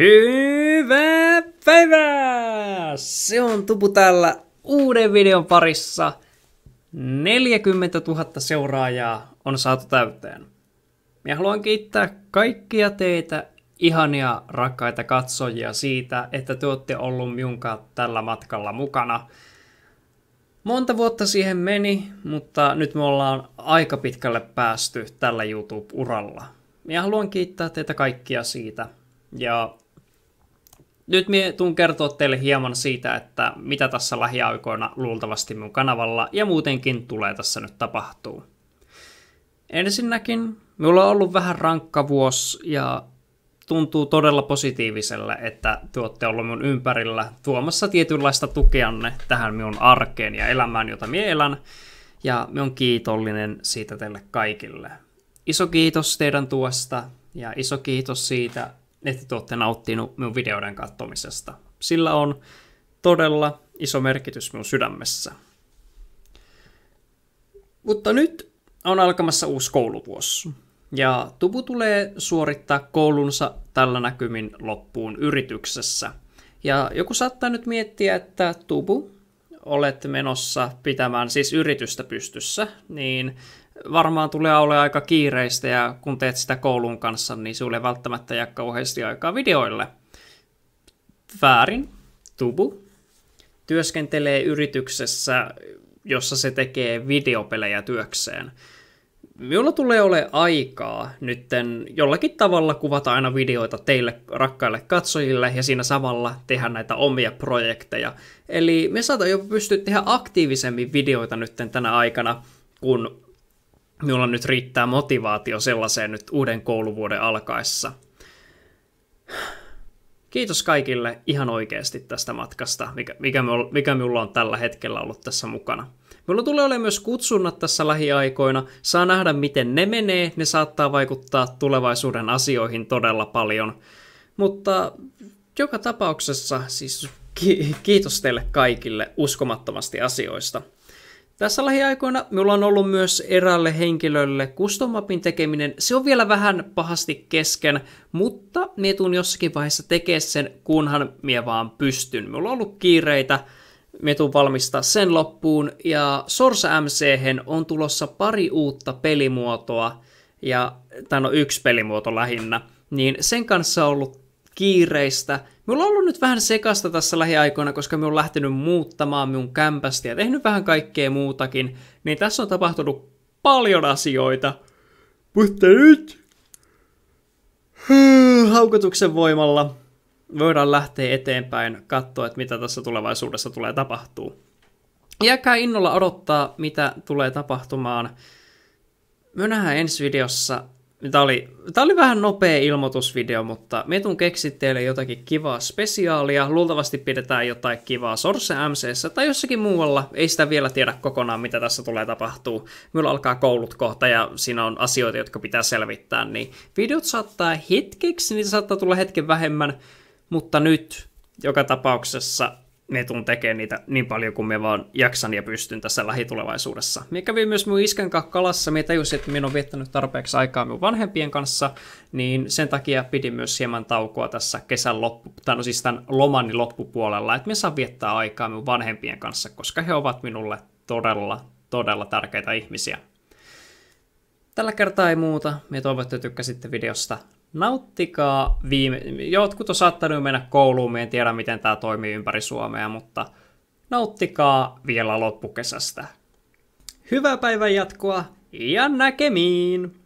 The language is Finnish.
Hyvää päivää! Se on Tupu täällä uuden videon parissa. 40 000 seuraajaa on saatu täyteen. Minä haluan kiittää kaikkia teitä ihania rakkaita katsojia siitä, että te olette ollut minunkaan tällä matkalla mukana. Monta vuotta siihen meni, mutta nyt me ollaan aika pitkälle päästy tällä YouTube-uralla. Minä haluan kiittää teitä kaikkia siitä. Ja nyt minä tuun kertoa teille hieman siitä, että mitä tässä lähiaikoina luultavasti mun kanavalla ja muutenkin tulee tässä nyt tapahtuu. Ensinnäkin, minulla on ollut vähän rankka vuosi ja tuntuu todella positiiviselle, että te olette ollut mun ympärillä tuomassa tietynlaista tukeanne tähän minun arkeen ja elämään, jota minä elän, ja minä olen kiitollinen siitä teille kaikille. Iso kiitos teidän tuosta, ja iso kiitos siitä, nettituotte nauttinut minun videoiden katsomisesta. Sillä on todella iso merkitys minun sydämessä. Mutta nyt on alkamassa uusi kouluvuosi. Ja Tubu tulee suorittaa koulunsa tällä näkymin loppuun yrityksessä. Ja joku saattaa nyt miettiä, että Tubu olet menossa pitämään siis yritystä pystyssä, niin varmaan tulee ole aika kiireistä ja kun teet sitä koulun kanssa, niin sulle välttämättä jää kauheasti aikaa videoille. Väärin, Tubu, työskentelee yrityksessä, jossa se tekee videopelejä työkseen. Minulla tulee ole aikaa nytten jollakin tavalla kuvata aina videoita teille rakkaille katsojille ja siinä samalla tehdä näitä omia projekteja. Eli me saatan jopa pystyä tehdä aktiivisemmin videoita nytten tänä aikana, kun minulla nyt riittää motivaatio sellaiseen nyt uuden kouluvuoden alkaessa. Kiitos kaikille ihan oikeasti tästä matkasta, mikä, mikä, minulla on tällä hetkellä ollut tässä mukana. Minulla tulee olemaan myös kutsunnat tässä lähiaikoina. Saa nähdä, miten ne menee. Ne saattaa vaikuttaa tulevaisuuden asioihin todella paljon. Mutta joka tapauksessa siis ki- kiitos teille kaikille uskomattomasti asioista. Tässä lähiaikoina minulla on ollut myös eräälle henkilölle custom mapin tekeminen. Se on vielä vähän pahasti kesken, mutta minä tuun jossakin vaiheessa tekemään sen, kunhan minä vaan pystyn. Minulla on ollut kiireitä, minä tuun valmistaa sen loppuun, ja Sorsa mc on tulossa pari uutta pelimuotoa, ja tämä on no yksi pelimuoto lähinnä, niin sen kanssa on ollut kiireistä. Mulla on ollut nyt vähän sekasta tässä lähiaikoina, koska mä oon lähtenyt muuttamaan mun kämpästä ja tehnyt vähän kaikkea muutakin, niin tässä on tapahtunut paljon asioita. Mutta nyt haukotuksen voimalla voidaan lähteä eteenpäin, katsoa, että mitä tässä tulevaisuudessa tulee tapahtuu. Jääkää innolla odottaa, mitä tulee tapahtumaan. Me nähdään ensi videossa. Tämä oli, tämä oli vähän nopea ilmoitusvideo, mutta me tun keksit teille jotakin kivaa spesiaalia. Luultavasti pidetään jotain kivaa Source MCssä tai jossakin muualla. Ei sitä vielä tiedä kokonaan, mitä tässä tulee tapahtuu. Meillä alkaa koulut kohta ja siinä on asioita, jotka pitää selvittää. Niin videot saattaa hetkeksi, niitä saattaa tulla hetken vähemmän. Mutta nyt joka tapauksessa me tuun tekemään niitä niin paljon kuin me vaan jaksan ja pystyn tässä lähitulevaisuudessa. Mikä kävi myös mun iskän kalassa, me tajusin, että minä on viettänyt tarpeeksi aikaa mun vanhempien kanssa, niin sen takia pidin myös hieman taukoa tässä kesän loppu, tai no siis tämän lomani loppupuolella, että me saan viettää aikaa mun vanhempien kanssa, koska he ovat minulle todella, todella tärkeitä ihmisiä. Tällä kertaa ei muuta, me toivottavasti tykkäsitte videosta. Nauttikaa viime... Jotkut on saattanut mennä kouluun, en tiedä miten tämä toimii ympäri Suomea, mutta nauttikaa vielä loppukesästä. Hyvää päivän jatkoa ja näkemiin!